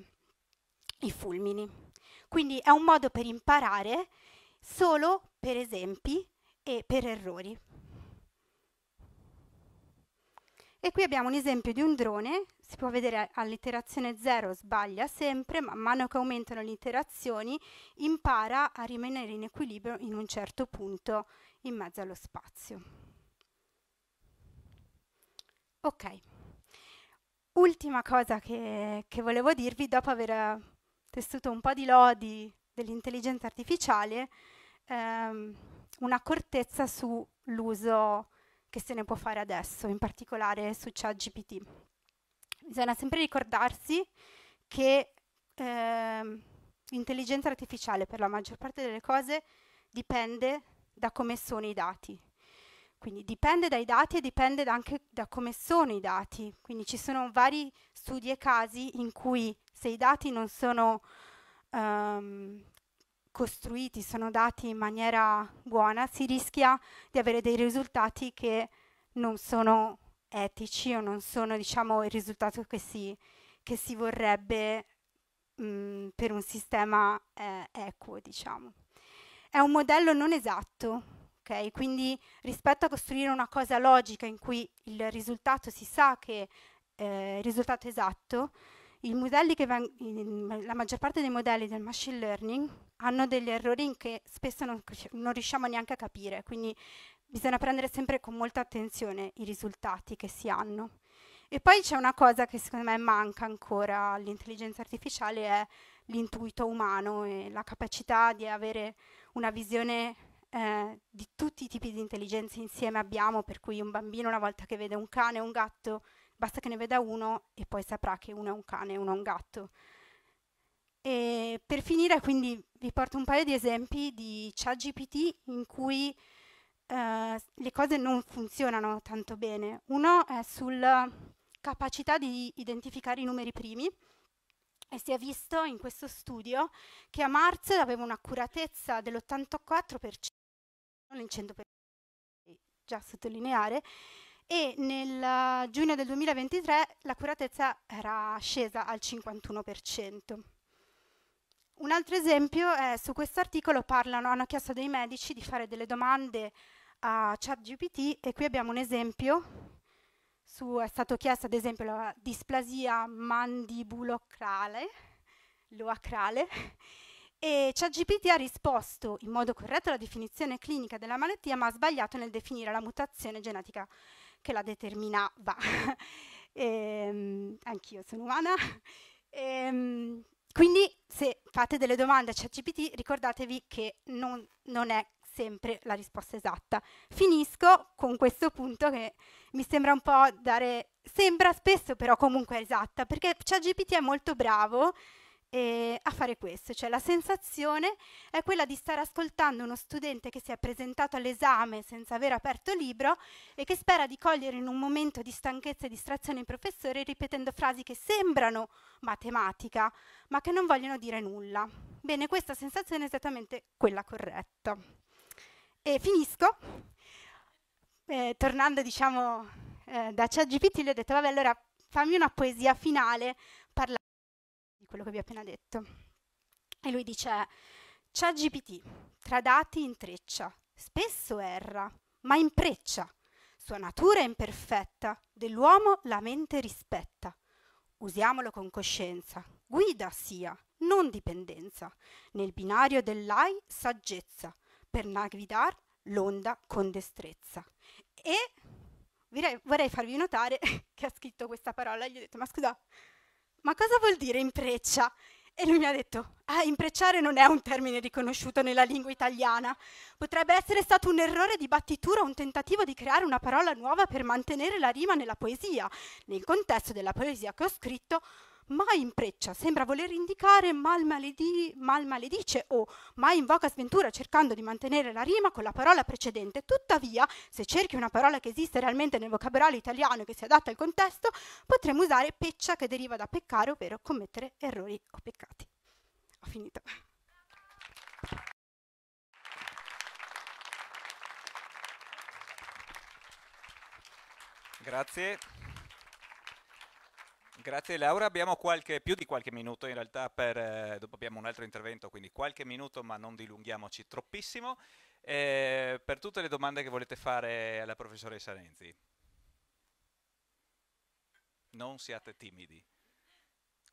Speaker 2: i fulmini. Quindi è un modo per imparare solo per esempi e per errori. E qui abbiamo un esempio di un drone, si può vedere all'iterazione 0 sbaglia sempre, ma man mano che aumentano le iterazioni impara a rimanere in equilibrio in un certo punto in mezzo allo spazio. Ok, ultima cosa che, che volevo dirvi dopo aver tessuto un po' di lodi dell'intelligenza artificiale, ehm, un'accortezza sull'uso che se ne può fare adesso, in particolare su ChatGPT. Bisogna sempre ricordarsi che eh, l'intelligenza artificiale per la maggior parte delle cose dipende da come sono i dati. Quindi dipende dai dati e dipende anche da come sono i dati. Quindi ci sono vari studi e casi in cui se i dati non sono um, costruiti, sono dati in maniera buona, si rischia di avere dei risultati che non sono etici o non sono diciamo, il risultato che si, che si vorrebbe mh, mhmm, per un sistema eh, equo. Diciamo. È un modello non esatto, Okay, quindi rispetto a costruire una cosa logica in cui il risultato si sa che eh, il risultato esatto, vang- la maggior parte dei modelli del machine learning hanno degli errori che spesso non, non riusciamo neanche a capire, quindi bisogna prendere sempre con molta attenzione i risultati che si hanno. E poi c'è una cosa che secondo me manca ancora all'intelligenza artificiale, è l'intuito umano e la capacità di avere una visione eh, di tutti i tipi di intelligenze insieme abbiamo, per cui un bambino una volta che vede un cane o un gatto basta che ne veda uno e poi saprà che uno è un cane e uno è un gatto. E per finire quindi vi porto un paio di esempi di ChatGPT in cui eh, le cose non funzionano tanto bene. Uno è sulla capacità di identificare i numeri primi e si è visto in questo studio che a marzo aveva un'accuratezza dell'84%, non il 100% già sottolineare, e nel eh, giugno del 2023 l'accuratezza era scesa al 51%. Un altro esempio è su questo articolo parlano, hanno chiesto dei medici di fare delle domande a ChatGPT e qui abbiamo un esempio. Su, è stato chiesto ad esempio la displasia mandibulocrale, loacrale, e ChatGPT ha risposto in modo corretto alla definizione clinica della malattia, ma ha sbagliato nel definire la mutazione genetica che la determinava. *laughs* ehm, anch'io sono umana. Ehm, quindi se fate delle domande a ChatGPT ricordatevi che non, non, è sempre la risposta esatta. Finisco con questo punto che mi sembra un po' dare, sembra spesso però comunque esatta, perché ChatGPT è molto bravo eh, a fare questo, cioè la sensazione è quella di stare ascoltando uno studente che si è presentato all'esame senza aver aperto il libro e che spera di cogliere in un momento di stanchezza e distrazione il professore ripetendo frasi che sembrano matematica ma che non vogliono dire nulla. Bene, questa sensazione è esattamente quella corretta. E finisco, eh, tornando diciamo eh, da ChatGPT, gli ho detto vabbè allora fammi una poesia finale parlando quello che vi ho appena detto. E lui dice, GPT, tra dati intreccia, spesso erra, ma impreccia. Sua natura è imperfetta, dell'uomo la mente rispetta. Usiamolo con coscienza, guida sia, non dipendenza. Nel binario dell'AI saggezza, per navigar l'onda con destrezza. E vorrei farvi notare *laughs* che ha scritto questa parola, gli ho detto, ma scusa, ma cosa vuol dire impreccia? E lui mi ha detto, ah, imprecciare non è un termine riconosciuto nella lingua italiana. Potrebbe essere stato un errore di battitura un tentativo di creare una parola nuova per mantenere la rima nella poesia. Nel contesto della poesia che ho scritto, ma impreccia, sembra voler indicare mal, maledi, mal maledice o ma invoca sventura cercando di mantenere la rima con la parola precedente. Tuttavia, se cerchi una parola che esiste realmente nel vocabolario italiano e che si adatta al contesto, potremmo usare peccia che deriva da peccare, ovvero commettere errori o peccati. Ho finito.
Speaker 1: Grazie. Grazie Laura, abbiamo qualche, più di qualche minuto in realtà per, eh, dopo abbiamo un altro intervento, quindi qualche minuto ma non dilunghiamoci troppissimo, eh, per tutte le domande che volete fare alla professoressa Renzi. Non siate timidi.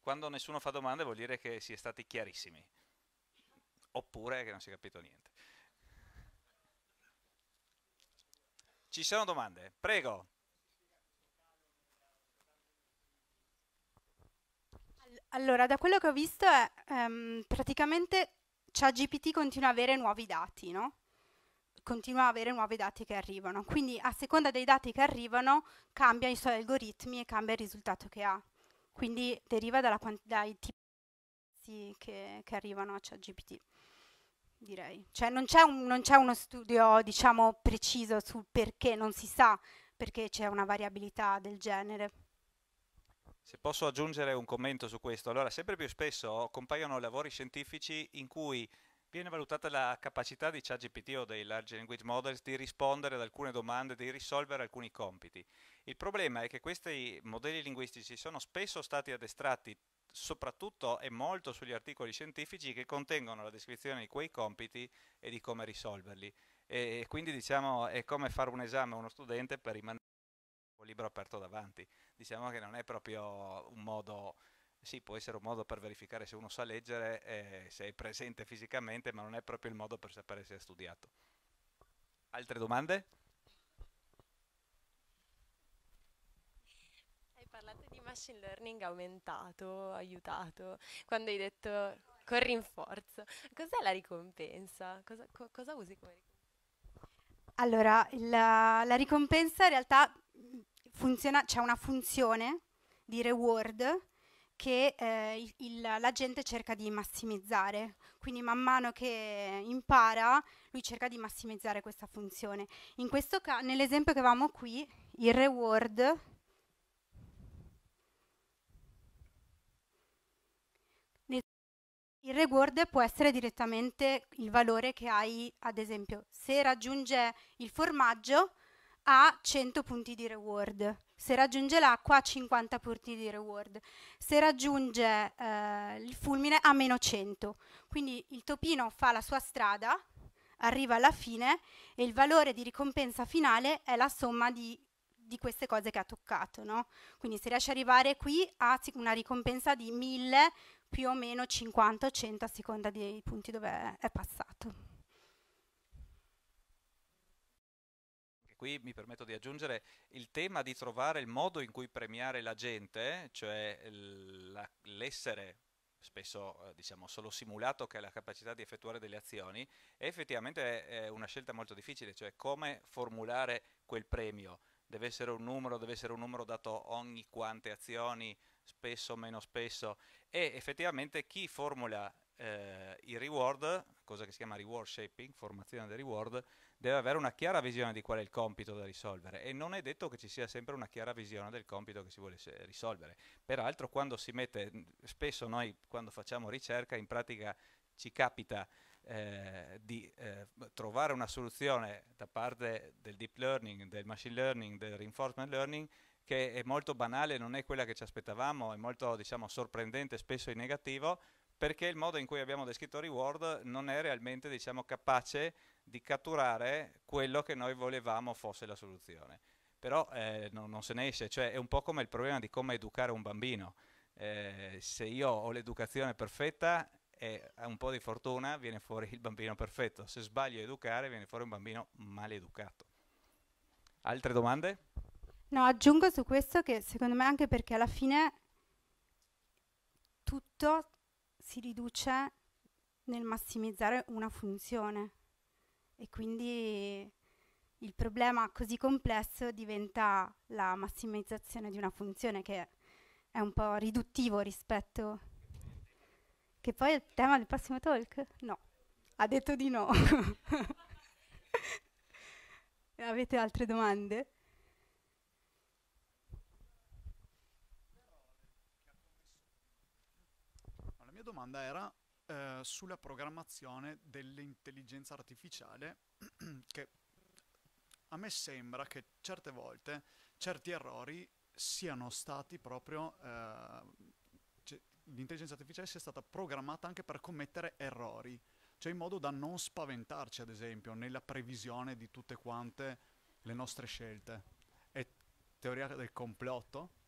Speaker 1: Quando nessuno fa domande vuol dire che si è stati chiarissimi, oppure che non si è capito niente. Ci sono domande? Prego.
Speaker 2: Allora, da quello che ho visto è ehm, praticamente ChatGPT continua ad avere nuovi dati, no? Continua ad avere nuovi dati che arrivano. Quindi a seconda dei dati che arrivano cambia i suoi algoritmi e cambia il risultato che ha. Quindi deriva dalla, dai tipi che, che arrivano a ChatGPT, direi. Cioè non c'è, un, non c'è uno studio, diciamo, preciso sul perché, non si sa perché c'è una variabilità del genere.
Speaker 1: Se posso aggiungere un commento su questo, allora sempre più spesso compaiono lavori scientifici in cui viene valutata la capacità di ChatGPT o dei large language models di rispondere ad alcune domande, di risolvere alcuni compiti. Il problema è che questi modelli linguistici sono spesso stati addestrati soprattutto e molto sugli articoli scientifici che contengono la descrizione di quei compiti e di come risolverli. E quindi diciamo è come fare un esame a uno studente per rimanere tempo libero aperto davanti. Diciamo che non è proprio un modo, sì può essere un modo per verificare se uno sa leggere, eh, se è presente fisicamente, ma non è proprio il modo per sapere se ha studiato. Altre domande?
Speaker 2: Hai parlato di machine learning aumentato, aiutato, quando hai detto con rinforzo. Cos'è la ricompensa? Cosa, co cosa usi come ricompensa? Allora, la, la, ricompensa in realtà c'è una funzione di reward che eh, il, la gente cerca di massimizzare. Quindi man mano che impara, lui cerca di massimizzare questa funzione. In questo caso, nell'esempio che avevamo qui, il reward Il reward può essere direttamente il valore che hai, ad esempio, se raggiunge il formaggio, a 100 punti di reward. Se raggiunge l'acqua ha 50 punti di reward. Se raggiunge eh, il fulmine ha meno 100. Quindi il topino fa la sua strada, arriva alla fine e il valore di ricompensa finale è la somma di, di queste cose che ha toccato. No? Quindi se riesce ad arrivare qui ha una ricompensa di 1000 più o meno 50 o 100 a seconda dei punti dove è passato.
Speaker 1: qui mi permetto di aggiungere il tema di trovare il modo in cui premiare la gente, cioè l'essere spesso eh, diciamo solo simulato che ha la capacità di effettuare delle azioni, è effettivamente eh, è una scelta molto difficile, cioè come formulare quel premio. Deve essere un numero, deve essere un numero dato ogni quante azioni, spesso o meno spesso, e effettivamente chi formula eh, i reward, cosa che si chiama reward shaping, formazione del reward, deve avere una chiara visione di qual è il compito da risolvere e non è detto che ci sia sempre una chiara visione del compito che si vuole risolvere. Peraltro quando si mette, spesso noi quando facciamo ricerca in pratica ci capita eh, di eh, trovare una soluzione da parte del deep learning, del machine learning, del reinforcement learning che è molto banale, non è quella che ci aspettavamo, è molto diciamo, sorprendente, spesso in negativo, perché il modo in cui abbiamo descritto Reward non è realmente diciamo, capace di catturare quello che noi volevamo fosse la soluzione. Però eh, no, non se ne esce, cioè è un po' come il problema di come educare un bambino. Eh, se io ho l'educazione perfetta e eh, un po' di fortuna viene fuori il bambino perfetto, se sbaglio a educare viene fuori un bambino maleducato. Altre domande?
Speaker 2: No, aggiungo su questo che secondo me anche perché alla fine tutto si riduce nel massimizzare una funzione, e quindi il problema così complesso diventa la massimizzazione di una funzione che è un po' riduttivo rispetto che poi è il tema del prossimo talk? No, ha detto di no. *laughs* Avete altre domande?
Speaker 1: La mia domanda era eh, sulla programmazione dell'intelligenza artificiale *clears throat* che a me sembra che certe volte certi errori siano stati proprio... Eh, cioè, l'intelligenza artificiale sia stata programmata anche per commettere errori, cioè in modo da non spaventarci ad esempio nella previsione di tutte quante le nostre scelte. È teoria del complotto?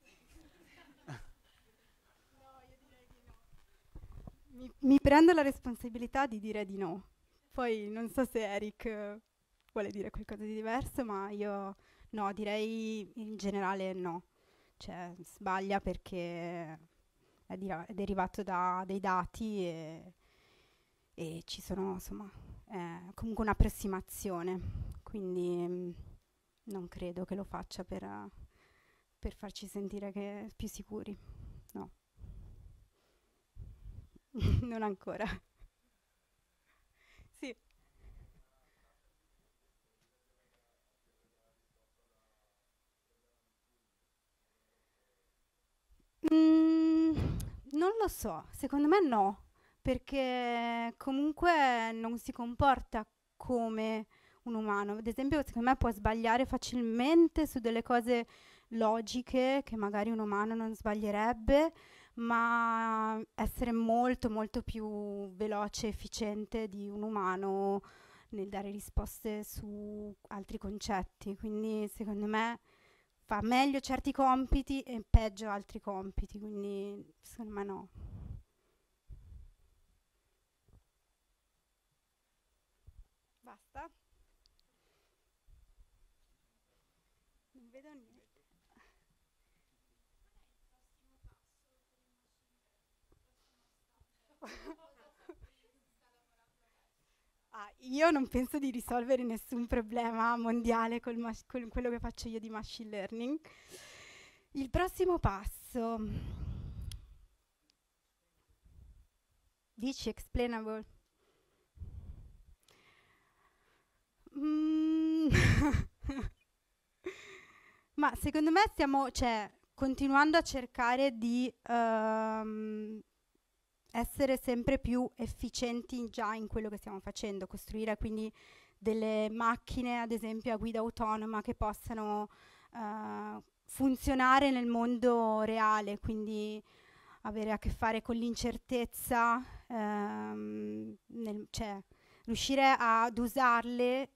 Speaker 2: mi, mi prendo la responsabilità di dire di no. Poi non so se Eric eh, vuole dire qualcosa di diverso, ma io no, direi in generale no. Cioè, sbaglia perché è, dira- è derivato da dei dati e, e ci sono, insomma, è comunque un'approssimazione. Quindi mh, mm, non credo che lo faccia per, per farci sentire più sicuri. *laughs* non ancora. sì. Mm, non lo so, secondo me no, perché comunque non si comporta come un umano. Ad esempio, secondo me può sbagliare facilmente su delle cose logiche che magari un umano non sbaglierebbe ma essere molto molto più veloce e efficiente di un umano nel dare risposte su altri concetti. Quindi secondo me fa meglio certi compiti e peggio altri compiti, quindi secondo me no. ah, io non penso di risolvere nessun problema mondiale con mas- quello che faccio io di machine learning. Il prossimo passo. Dici explainable? Mm. *laughs* Ma secondo me stiamo, cioè, continuando a cercare di um, essere sempre più efficienti già in quello che stiamo facendo, costruire quindi delle macchine, ad esempio a guida autonoma, che possano uh, funzionare nel mondo reale, quindi avere a che fare con l'incertezza, ehm, nel, cioè riuscire ad usarle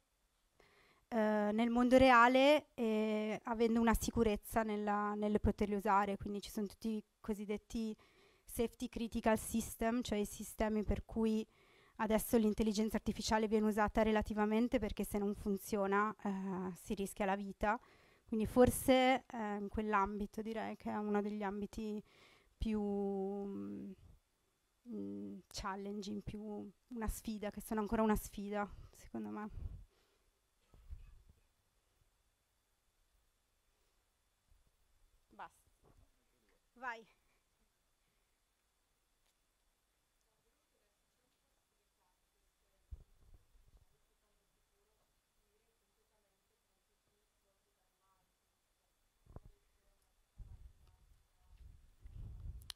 Speaker 2: eh, nel mondo reale e avendo una sicurezza nel, nel poterle usare, quindi ci sono tutti i cosiddetti safety critical system, cioè i sistemi per cui adesso l'intelligenza artificiale viene usata relativamente perché se non funziona eh, si rischia la vita. Quindi forse eh, in quell'ambito direi che è uno degli ambiti più mh, mm, challenging, più una sfida, che sono ancora una sfida, secondo me. Basta. Vai.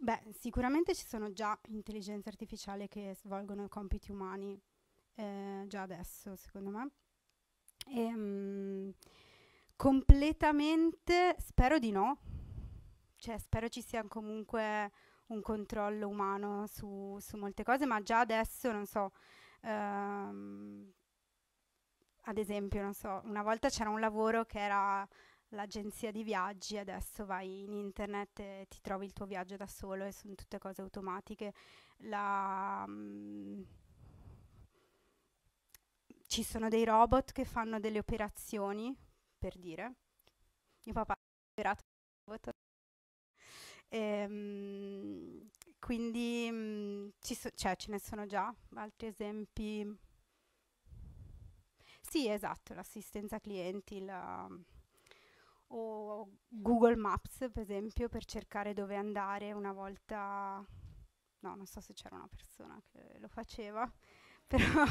Speaker 2: Beh, sicuramente ci sono già intelligenze artificiali che svolgono compiti umani eh, già adesso, secondo me. E, ehm, mh, completamente spero di no. Cioè, spero ci sia comunque un controllo umano su, su molte cose, ma già adesso, non so, ehm, ad esempio, non so, una volta c'era un lavoro che era l'agenzia di viaggi, adesso vai in internet e ti trovi il tuo viaggio da solo e sono tutte cose automatiche. La, mh, mm, ci sono dei robot che fanno delle operazioni, per dire. Mio papà ha operato robot. E, ehm, mh, quindi mh, mm, ci so, cioè, ce ne sono già altri esempi. Sì, esatto, l'assistenza clienti, la o Google Maps per esempio per cercare dove andare una volta no non so se c'era una persona che lo faceva *laughs* però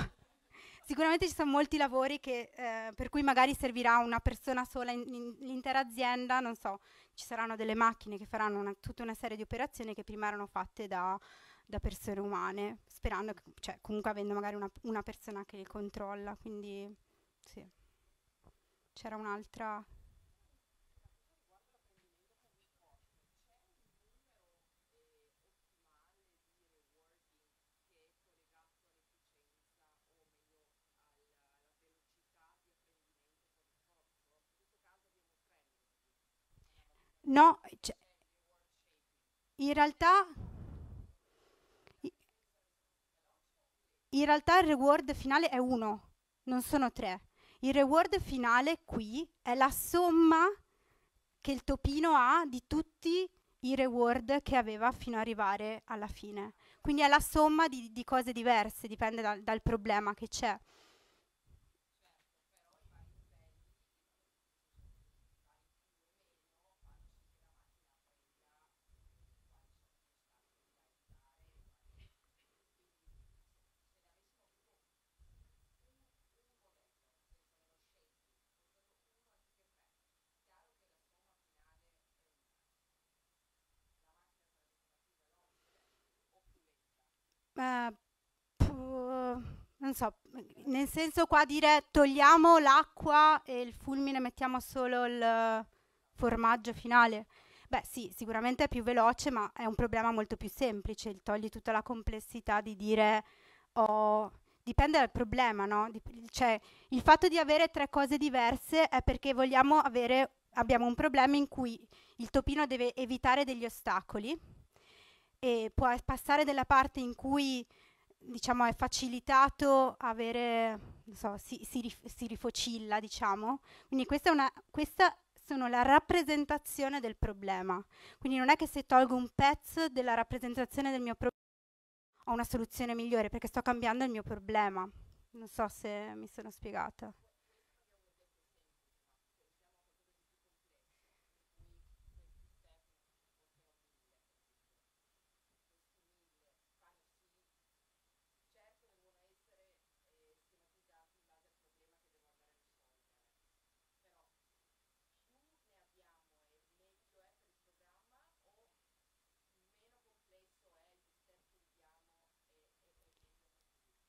Speaker 2: sicuramente ci sono molti lavori che, eh, per cui magari servirà una persona sola in, in, l'intera azienda non so ci saranno delle macchine che faranno una, tutta una serie di operazioni che prima erano fatte da, da persone umane sperando che, cioè comunque avendo magari una, una persona che li controlla quindi sì c'era un'altra No, cioè, in realtà in realtà il reward finale è uno, non sono tre. Il reward finale qui è la somma che il topino ha di tutti i reward che aveva fino ad arrivare alla fine. Quindi è la somma di, di cose diverse, dipende dal, dal problema che c'è. eh, non so, nel senso qua dire togliamo l'acqua e il fulmine mettiamo solo il formaggio finale. Beh sì, sicuramente è più veloce, ma è un problema molto più semplice, il togli tutta la complessità di dire oh, dipende dal problema, no? Dip- cioè, il fatto di avere tre cose diverse è perché vogliamo avere, abbiamo un problema in cui il topino deve evitare degli ostacoli, e può passare dalla parte in cui diciamo, è facilitato avere, so, si, si, si, rifocilla, diciamo. Quindi questa è una, questa sono la rappresentazione del problema. Quindi non è che se tolgo un pezzo della rappresentazione del mio problema ho una soluzione migliore perché sto cambiando il mio problema. Non so se mi sono spiegata.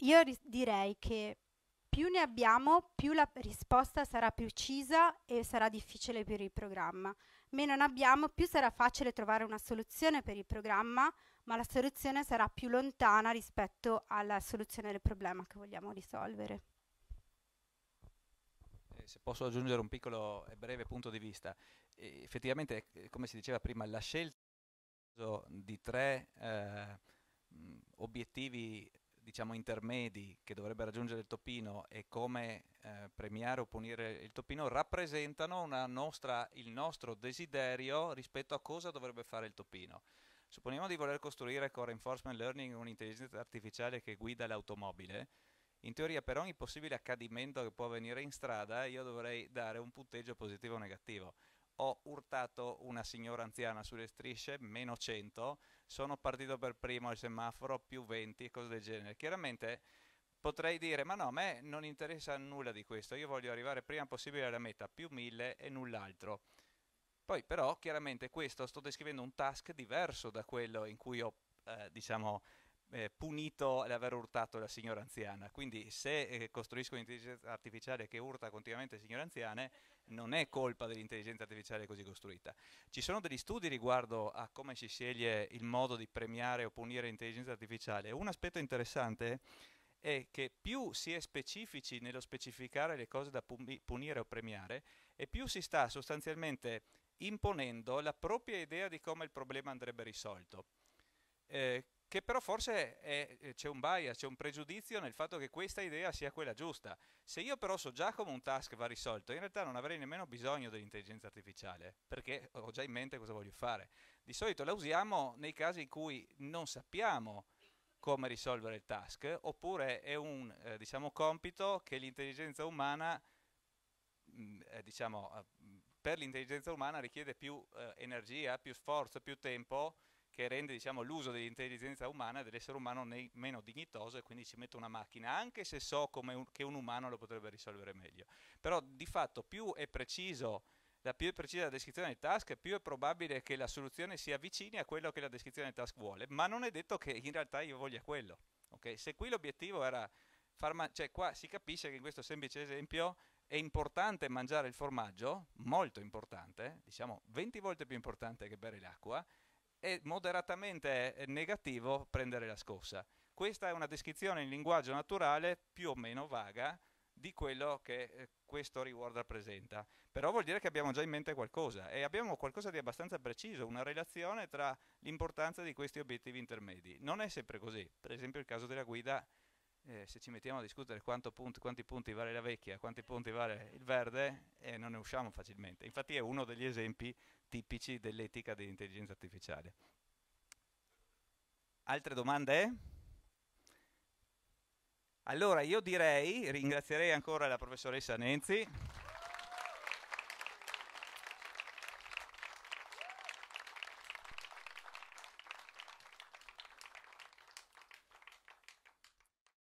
Speaker 2: Io ris- direi che più ne abbiamo, più la risposta sarà più uccisa e sarà difficile per il programma. Meno ne abbiamo, più sarà facile trovare una soluzione per il programma, ma la soluzione sarà più lontana rispetto alla soluzione del problema che vogliamo risolvere.
Speaker 1: Eh, se posso aggiungere un piccolo e breve punto di vista, eh, effettivamente, come si diceva prima, la scelta di tre eh, obiettivi diciamo intermedi che dovrebbe raggiungere il topino e come eh, premiare o punire il topino rappresentano nostra, il nostro desiderio rispetto a cosa dovrebbe fare il topino. Supponiamo di voler costruire con reinforcement learning un'intelligenza artificiale che guida l'automobile. In teoria per ogni possibile accadimento che può avvenire in strada io dovrei dare un punteggio positivo o negativo ho urtato una signora anziana sulle strisce, meno 100, sono partito per primo al semaforo, più 20, cose del genere. Chiaramente potrei dire, ma no, a me non interessa nulla di questo, io voglio arrivare prima possibile alla meta, più 1000 e null'altro. Poi però chiaramente questo sto descrivendo un task diverso da quello in cui ho eh, diciamo, eh, punito l'aver urtato la signora anziana. Quindi se eh, costruisco un'intelligenza artificiale che urta continuamente signore anziane, non è colpa dell'intelligenza artificiale così costruita. Ci sono degli studi riguardo a come si sceglie il modo di premiare o punire l'intelligenza artificiale. Un aspetto interessante è che più si è specifici nello specificare le cose da punire o premiare, e più si sta sostanzialmente imponendo la propria idea di come il problema andrebbe risolto. Eh, che però forse eh, c'è un bias, c'è un pregiudizio nel fatto che questa idea sia quella giusta. Se io però so già come un task va risolto, in realtà non avrei nemmeno bisogno dell'intelligenza artificiale, perché ho già in mente cosa voglio fare. Di solito la usiamo nei casi in cui non sappiamo come risolvere il task, oppure è un eh, diciamo, compito che l'intelligenza umana, mh, mm, eh, diciamo, eh, per l'intelligenza umana richiede più eh, energia, più sforzo, più tempo, che rende diciamo, l'uso dell'intelligenza umana, dell'essere umano, nei, meno dignitoso e quindi ci metto una macchina, anche se so un, che un umano lo potrebbe risolvere meglio. Però di fatto più è preciso la più è precisa la descrizione del task, più è probabile che la soluzione si avvicini a quello che la descrizione del task vuole, ma non è detto che in realtà io voglia quello. Okay? Se qui l'obiettivo era cioè qua si capisce che in questo semplice esempio è importante mangiare il formaggio, molto importante, diciamo 20 volte più importante che bere l'acqua, è moderatamente negativo prendere la scossa. Questa è una descrizione in linguaggio naturale più o meno vaga di quello che eh, questo reward rappresenta. Però vuol dire che abbiamo già in mente qualcosa e abbiamo qualcosa di abbastanza preciso, una relazione tra l'importanza di questi obiettivi intermedi. Non è sempre così, per esempio il caso della guida eh, se ci mettiamo a discutere punti, quanti punti vale la vecchia, quanti punti vale il verde, eh, non ne usciamo facilmente. Infatti è uno degli esempi tipici dell'etica dell'intelligenza artificiale. Altre domande? Allora io direi, ringrazierei ancora la professoressa Nenzi.